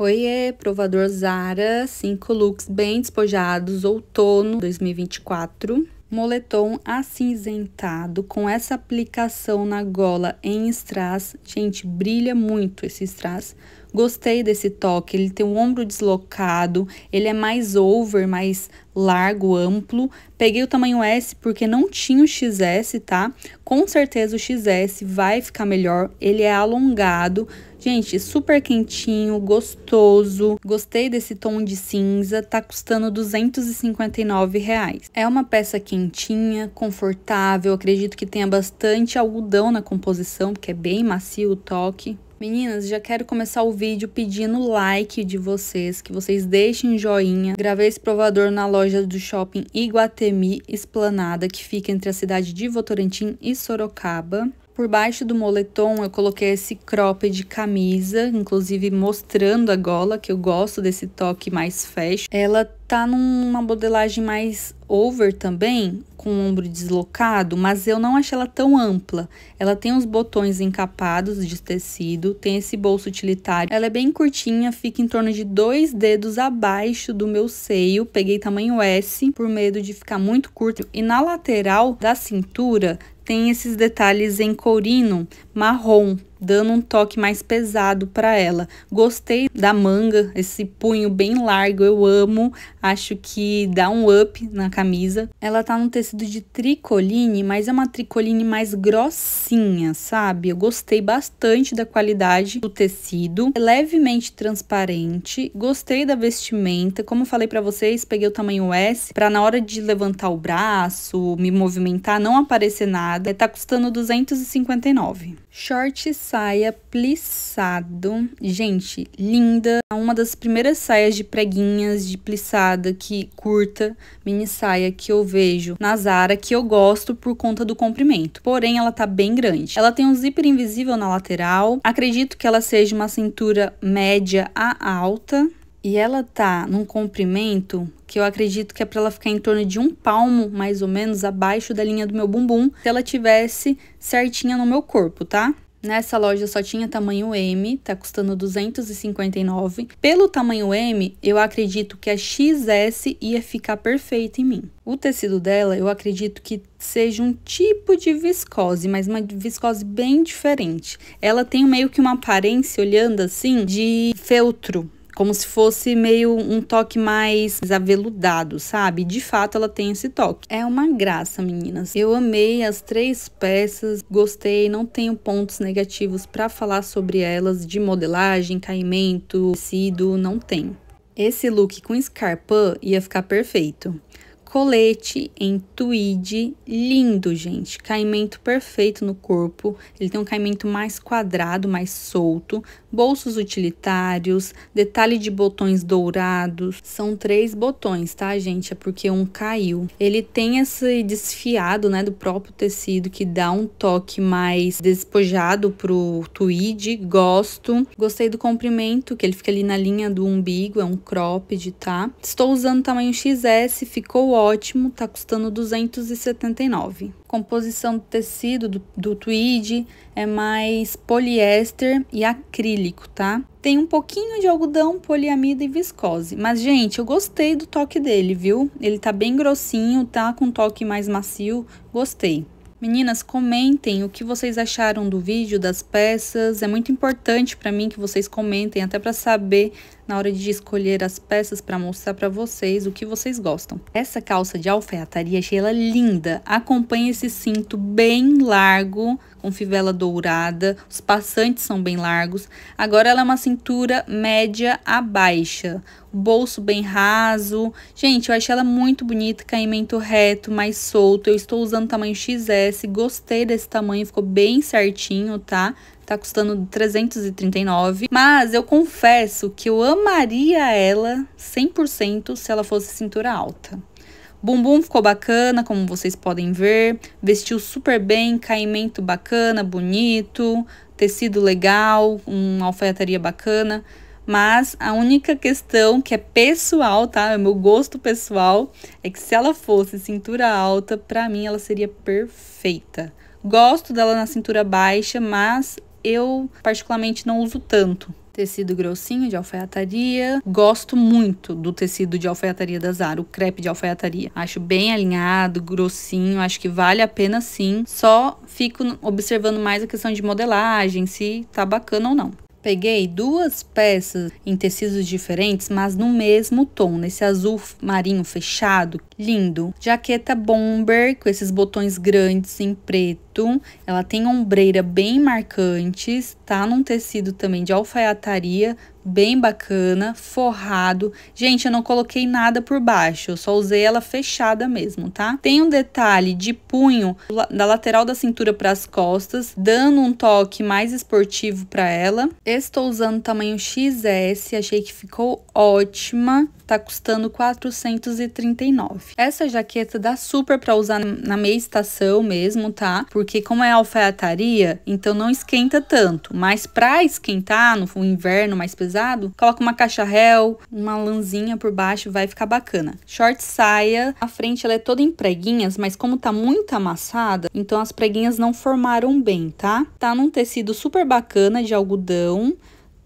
Oiê, é provador Zara, cinco looks bem despojados, outono 2024. Moletom acinzentado com essa aplicação na gola em strass. Gente, brilha muito esse strass. Gostei desse toque, ele tem o ombro deslocado, ele é mais over, mais largo, amplo. Peguei o tamanho S porque não tinha o XS, tá? Com certeza o XS vai ficar melhor, ele é alongado. Gente, super quentinho, gostoso. Gostei desse tom de cinza, tá custando 259 reais. É uma peça quentinha, confortável, acredito que tenha bastante algodão na composição, porque é bem macio o toque. Meninas, já quero começar o vídeo pedindo like de vocês, que vocês deixem joinha. Gravei esse provador na loja do shopping Iguatemi Esplanada, que fica entre a cidade de Votorantim e Sorocaba. Por baixo do moletom eu coloquei esse crop de camisa, inclusive mostrando a gola, que eu gosto desse toque mais fashion. Ela tá numa modelagem mais over também, com o ombro deslocado, mas eu não achei ela tão ampla. Ela tem os botões encapados de tecido, tem esse bolso utilitário. Ela é bem curtinha, fica em torno de dois dedos abaixo do meu seio. Peguei tamanho S, por medo de ficar muito curto. E na lateral da cintura tem esses detalhes em courino marrom, dando um toque mais pesado para ela. Gostei da manga, esse punho bem largo, eu amo, acho que dá um up na camisa. Ela tá num tecido de tricoline, mas é uma tricoline mais grossinha, sabe? Eu gostei bastante da qualidade do tecido, é levemente transparente, gostei da vestimenta, como falei para vocês, peguei o tamanho S para na hora de levantar o braço, me movimentar, não aparecer nada. É, tá custando 259. Shorts saia plissado. Gente, linda. É uma das primeiras saias de preguinhas, de plissada, que curta, mini saia que eu vejo na Zara, que eu gosto por conta do comprimento. Porém, ela tá bem grande. Ela tem um zíper invisível na lateral. Acredito que ela seja uma cintura média a alta. E ela tá num comprimento que eu acredito que é para ela ficar em torno de um palmo, mais ou menos, abaixo da linha do meu bumbum, se ela tivesse certinha no meu corpo, tá? Nessa loja só tinha tamanho M, tá custando 259. Pelo tamanho M, eu acredito que a XS ia ficar perfeita em mim. O tecido dela, eu acredito que seja um tipo de viscose, mas uma viscose bem diferente. Ela tem meio que uma aparência, olhando assim, de feltro, como se fosse meio um toque mais aveludado, sabe? De fato, ela tem esse toque. É uma graça, meninas. Eu amei as três peças, gostei, não tenho pontos negativos para falar sobre elas de modelagem, caimento, tecido, não tem. Esse look com escarpã ia ficar perfeito colete em tweed, lindo, gente. Caimento perfeito no corpo. Ele tem um caimento mais quadrado, mais solto. Bolsos utilitários, detalhe de botões dourados. São três botões, tá, gente? É porque um caiu. Ele tem esse desfiado, né, do próprio tecido que dá um toque mais despojado pro tweed. Gosto. Gostei do comprimento, que ele fica ali na linha do umbigo, é um cropped, tá? Estou usando tamanho XS, ficou ótimo está custando 279. Composição do tecido do, do tweed é mais poliéster e acrílico, tá? Tem um pouquinho de algodão, poliamida e viscose. Mas, gente, eu gostei do toque dele, viu? Ele tá bem grossinho, tá com toque mais macio, gostei. Meninas, comentem o que vocês acharam do vídeo, das peças. É muito importante para mim que vocês comentem, até para saber na hora de escolher as peças para mostrar para vocês o que vocês gostam. Essa calça de alfaiataria achei ela linda. Acompanha esse cinto bem largo, com fivela dourada. Os passantes são bem largos. Agora ela é uma cintura média a baixa. Bolso bem raso. Gente, eu achei ela muito bonita, caimento reto, mais solto. Eu estou usando tamanho XS, gostei desse tamanho, ficou bem certinho, tá? tá custando 339, mas eu confesso que eu amaria ela 100% se ela fosse cintura alta. Bumbum ficou bacana, como vocês podem ver, vestiu super bem, caimento bacana, bonito, tecido legal, uma alfaiataria bacana, mas a única questão que é pessoal, tá? É o meu gosto pessoal é que se ela fosse cintura alta, para mim ela seria perfeita. Gosto dela na cintura baixa, mas eu particularmente não uso tanto. Tecido grossinho de alfaiataria. Gosto muito do tecido de alfaiataria da Zara, o crepe de alfaiataria. Acho bem alinhado, grossinho, acho que vale a pena sim. Só fico observando mais a questão de modelagem, se tá bacana ou não. Peguei duas peças em tecidos diferentes, mas no mesmo tom, nesse azul marinho fechado, lindo. Jaqueta bomber, com esses botões grandes em preto. Ela tem ombreira bem marcantes, tá num tecido também de alfaiataria, bem bacana, forrado. Gente, eu não coloquei nada por baixo, eu só usei ela fechada mesmo, tá? Tem um detalhe de punho da lateral da cintura para as costas, dando um toque mais esportivo para ela. Estou usando tamanho XS, achei que ficou ótima. Tá custando 439. Essa jaqueta dá super para usar na meia estação mesmo, tá? Porque como é alfaiataria, então não esquenta tanto, mas para esquentar no inverno mais pesado usado, coloca uma caixa réu, uma lãzinha por baixo, vai ficar bacana. Short saia, a frente ela é toda em preguinhas, mas como tá muito amassada, então as preguinhas não formaram bem, tá? Tá num tecido super bacana de algodão,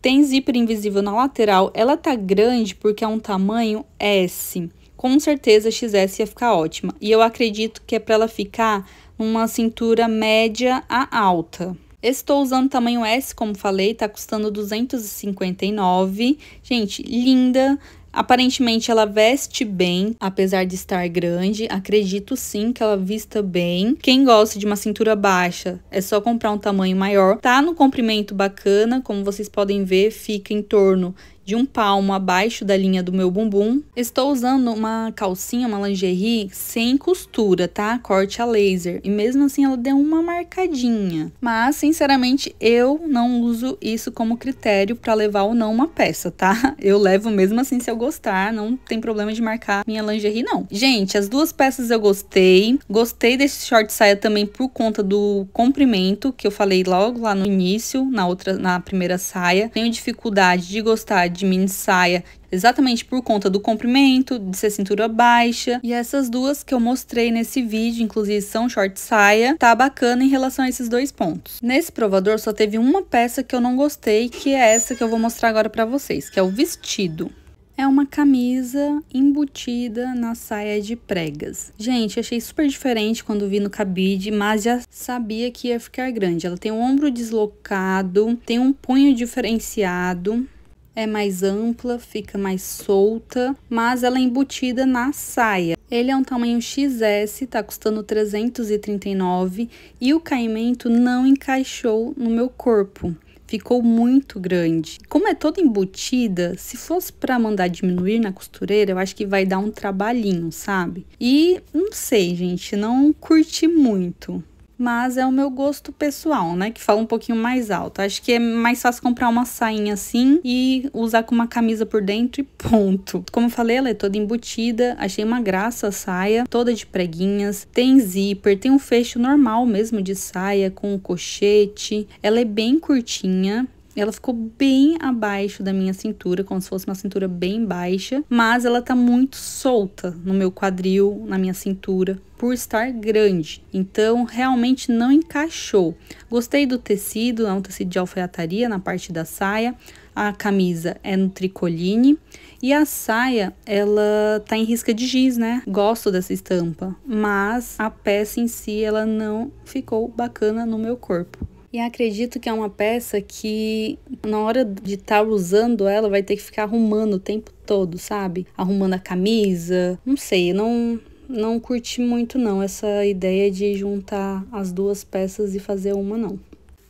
tem zíper invisível na lateral, ela tá grande porque é um tamanho S. Com certeza XS ia ficar ótima. E eu acredito que é para ela ficar uma cintura média a alta. Estou usando tamanho S, como falei, tá custando 259. Gente, linda. Aparentemente ela veste bem, apesar de estar grande. Acredito sim que ela vista bem. Quem gosta de uma cintura baixa, é só comprar um tamanho maior. Tá no comprimento bacana, como vocês podem ver, fica em torno de um palmo abaixo da linha do meu bumbum. Estou usando uma calcinha, uma lingerie sem costura, tá? Corte a laser. E mesmo assim ela deu uma marcadinha. Mas, sinceramente, eu não uso isso como critério para levar ou não uma peça, tá? Eu levo mesmo assim se eu gostar, não tem problema de marcar minha lingerie não. Gente, as duas peças eu gostei. Gostei desse short saia também por conta do comprimento que eu falei logo lá no início, na outra na primeira saia. Tenho dificuldade de gostar de mini saia, exatamente por conta do comprimento, de ser cintura baixa. E essas duas que eu mostrei nesse vídeo, inclusive são short saia, tá bacana em relação a esses dois pontos. Nesse provador só teve uma peça que eu não gostei, que é essa que eu vou mostrar agora pra vocês, que é o vestido é uma camisa embutida na saia de pregas. Gente, achei super diferente quando vi no cabide, mas já sabia que ia ficar grande. Ela tem o ombro deslocado, tem um punho diferenciado é mais ampla, fica mais solta, mas ela é embutida na saia. Ele é um tamanho XS, tá custando 339 e o caimento não encaixou no meu corpo. Ficou muito grande. Como é toda embutida, se fosse para mandar diminuir na costureira, eu acho que vai dar um trabalhinho, sabe? E não sei, gente, não curti muito mas é o meu gosto pessoal, né? Que fala um pouquinho mais alto. Acho que é mais fácil comprar uma sainha assim e usar com uma camisa por dentro e ponto. Como eu falei, ela é toda embutida, achei uma graça a saia, toda de preguinhas, tem zíper, tem um fecho normal mesmo de saia com um cochete. Ela é bem curtinha, ela ficou bem abaixo da minha cintura, como se fosse uma cintura bem baixa, mas ela tá muito solta no meu quadril, na minha cintura, por estar grande. Então, realmente não encaixou. Gostei do tecido, é um tecido de alfaiataria na parte da saia. A camisa é no tricoline e a saia, ela tá em risca de giz, né? Gosto dessa estampa, mas a peça em si ela não ficou bacana no meu corpo. E acredito que é uma peça que, na hora de estar tá usando ela, vai ter que ficar arrumando o tempo todo, sabe? Arrumando a camisa. Não sei, não, não curti muito não essa ideia de juntar as duas peças e fazer uma não.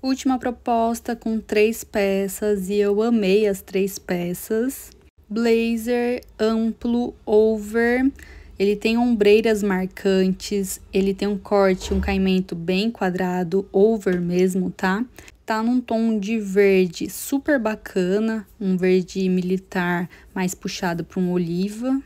Última proposta com três peças e eu amei as três peças. Blazer amplo over ele tem ombreiras marcantes, ele tem um corte, um caimento bem quadrado, over mesmo, tá? Tá num tom de verde super bacana, um verde militar mais puxado para um oliva.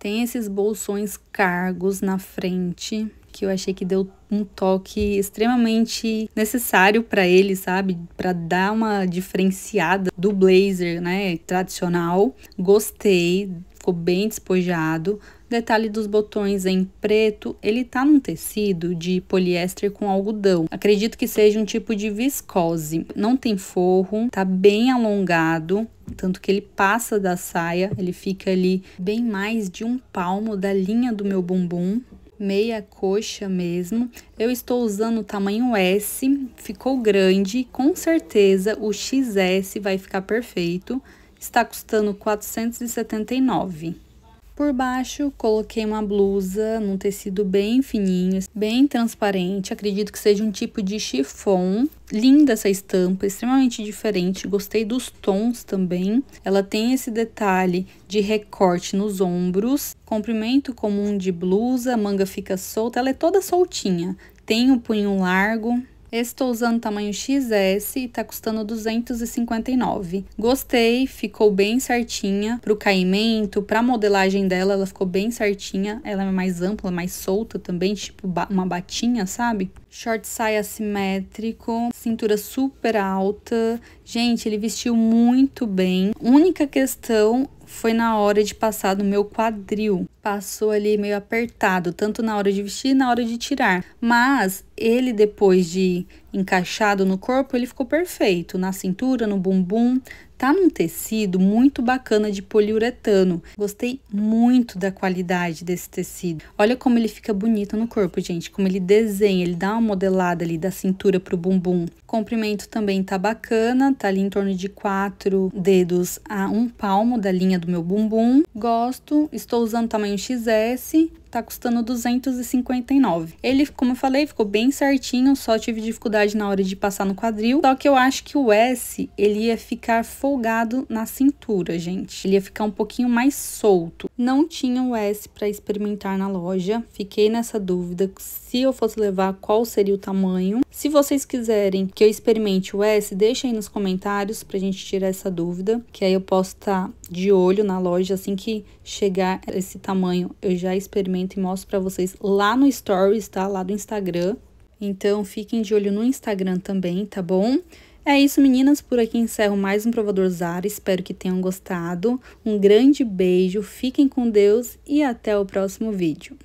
Tem esses bolsões cargos na frente, que eu achei que deu um toque extremamente necessário para ele, sabe? Para dar uma diferenciada do blazer, né, tradicional. Gostei, ficou bem despojado. Detalhe dos botões em preto, ele tá num tecido de poliéster com algodão. Acredito que seja um tipo de viscose. Não tem forro, tá bem alongado, tanto que ele passa da saia, ele fica ali bem mais de um palmo da linha do meu bumbum meia coxa mesmo. Eu estou usando o tamanho S, ficou grande, com certeza o XS vai ficar perfeito. Está custando 479. Por baixo, coloquei uma blusa num tecido bem fininho, bem transparente. Acredito que seja um tipo de chiffon. Linda essa estampa, extremamente diferente. Gostei dos tons também. Ela tem esse detalhe de recorte nos ombros. Comprimento comum de blusa, a manga fica solta. Ela é toda soltinha. Tem o um punho largo, estou usando tamanho XS e está custando 259. Gostei, ficou bem certinha para o caimento, para a modelagem dela, ela ficou bem certinha. Ela é mais ampla, mais solta também, tipo ba uma batinha, sabe? Short saia simétrico, cintura super alta. Gente, ele vestiu muito bem. Única questão foi na hora de passar no meu quadril. Passou ali meio apertado, tanto na hora de vestir na hora de tirar. Mas ele, depois de encaixado no corpo, ele ficou perfeito. Na cintura, no bumbum, tá num tecido muito bacana de poliuretano. Gostei muito da qualidade desse tecido. Olha como ele fica bonito no corpo, gente, como ele desenha, ele dá uma modelada ali da cintura pro bumbum. O comprimento também tá bacana, tá ali em torno de quatro dedos a um palmo da linha do meu bumbum. Gosto, estou usando tamanho XS, tá custando 259. Ele, como eu falei, ficou bem certinho, só tive dificuldade na hora de passar no quadril, só que eu acho que o S, ele ia ficar folgado na cintura, gente. Ele ia ficar um pouquinho mais solto. Não tinha o S para experimentar na loja, fiquei nessa dúvida se eu fosse levar, qual seria o tamanho. Se vocês quiserem que eu experimente o S, deixa aí nos comentários pra gente tirar essa dúvida, que aí eu posso estar tá de olho na loja assim que chegar esse tamanho, eu já experimento e mostro para vocês lá no Stories, tá? Lá do Instagram. Então, fiquem de olho no Instagram também, tá bom? É isso, meninas. Por aqui encerro mais um Provador Zara. Espero que tenham gostado. Um grande beijo, fiquem com Deus e até o próximo vídeo.